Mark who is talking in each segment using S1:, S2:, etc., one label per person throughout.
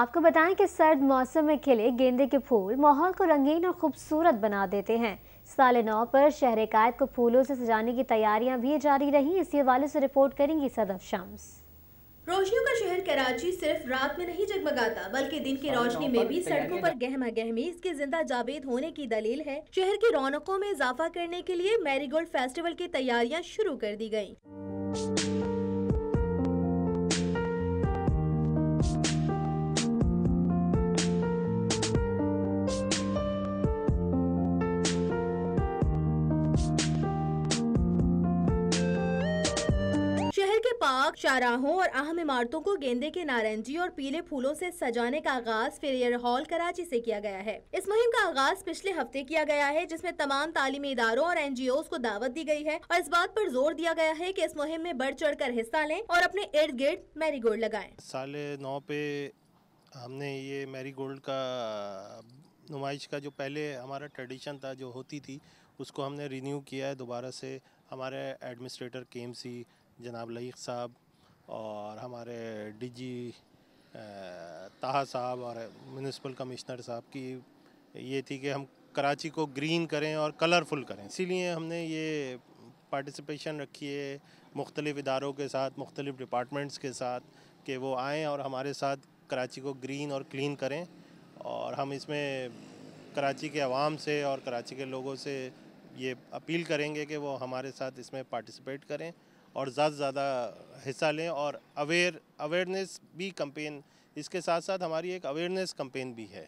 S1: आपको बताएं कि सर्द मौसम में खिले गेंदे के फूल माहौल को रंगीन और खूबसूरत बना देते हैं साल नौ पर शहर कायद को फूलों से सजाने की तैयारियां भी जारी रही इसी हवाले से रिपोर्ट करेंगी सदफ शम्स रोशनियों का शहर कराची सिर्फ रात में नहीं जगमगाता बल्कि दिन की रोशनी में भी सड़कों पर गहमा गहमी इसके जिंदा जावेद होने की दलील है शहर की रौनकों में इजाफा करने के लिए मैरीगोल्ड फेस्टिवल की तैयारियां शुरू कर दी गयी बाग चाराहों और अहम इमारतों को गेंदे के नारंगी और पीले फूलों से सजाने का आगाज फेरियर हॉल कराची से किया गया है इस मुहिम का आगाज पिछले हफ्ते किया गया है जिसमें तमाम तालीमी इदारों और एन को दावत दी गई है और इस बात पर जोर दिया गया है की इस मुहिम में बढ़ चढ़ कर हिस्सा लें और अपने इर्द गिर्द मैरी गोल्ड लगाए
S2: साल नौ पे हमने ये मैरी गोल्ड का नुमाइश का जो पहले हमारा ट्रेडिशन था जो होती थी उसको हमने रिन्यू किया है दोबारा से हमारे एडमिनिस्ट्रेटर के एम सी जनाब लईक साहब और हमारे डीजी ताहा साहब और म्यूनसिपल कमिश्नर साहब की ये थी कि हम कराची को ग्रीन करें और कलरफुल करें इसीलिए हमने ये पार्टिसिपेशन रखी है मुख्तलिफ़ इदारों के साथ मुख्तलिफ़ डिपार्टमेंट्स के साथ कि वो आएँ और हमारे साथ कराची को ग्रीन और क्लीन करें और हम इसमें कराची के आवाम से और कराची के लोगों से ये अपील करेंगे कि वो हमारे साथ इसमें पार्टिसिपेट करें और ज़्यादा से ज़्यादा हिस्सा लें और अवेयर अवेयरनेस भी कम्पेन इसके साथ साथ हमारी एक अवेयरनेस कम्पेन भी है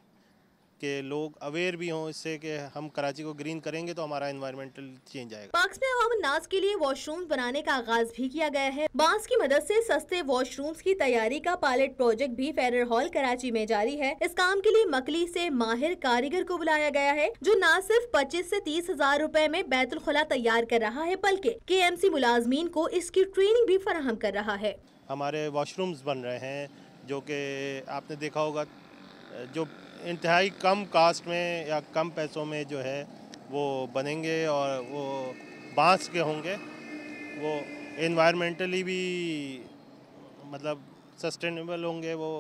S2: के लोग अवेयर भी हों इससे कि हम कराची को ग्रीन करेंगे तो हमारा इन्वायरमेंटल चेंज आएगा
S1: पार्क में अवाम नाज के लिए वॉशरूम बनाने का आगाज भी किया गया है बांस की मदद ऐसी सस्ते वॉशरूम की तैयारी का पायलट प्रोजेक्ट भी फेडर हॉल कराची में जारी है इस काम के लिए मकली ऐसी माहिर कारीगर को बुलाया गया है जो न सिर्फ पच्चीस ऐसी तीस हजार रूपए में बैतुलखला तैयार कर रहा है बल्कि के एम सी मुलाजमीन को इसकी ट्रेनिंग भी फराहम कर रहा है
S2: हमारे वॉशरूम्स बन रहे हैं जो कि आपने देखा होगा जो इंतहाई कम कास्ट में या कम पैसों में जो है वो बनेंगे और वो बांस के होंगे वो इन्वायरमेंटली भी मतलब सस्टेनेबल होंगे वो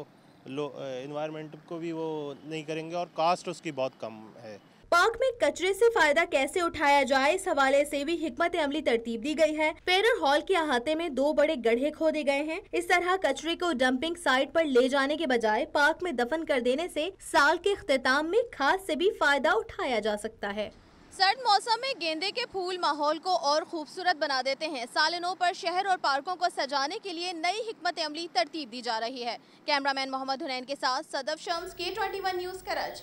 S2: इन्वायरमेंट को भी वो नहीं करेंगे और कास्ट उसकी बहुत कम है
S1: पार्क में कचरे से फायदा कैसे उठाया जाए इस हवाले से भी हिकमत अमली तरतीब दी गई है पेरर हॉल के अहाते में दो बड़े गड्ढे खोदे गए हैं इस तरह कचरे को डंपिंग साइट पर ले जाने के बजाय पार्क में दफन कर देने से साल के अख्ताम में खाद से भी फायदा उठाया जा सकता है सर्द मौसम में गेंदे के फूल माहौल को और खूबसूरत बना देते हैं सालनों पर शहर और पार्कों को सजाने के लिए नई हमत अमली तरतीब दी जा रही है कैमरामैन मोहम्मद हुनैन के साथ सदफ शम्स के ट्वेंटी न्यूज़ कराची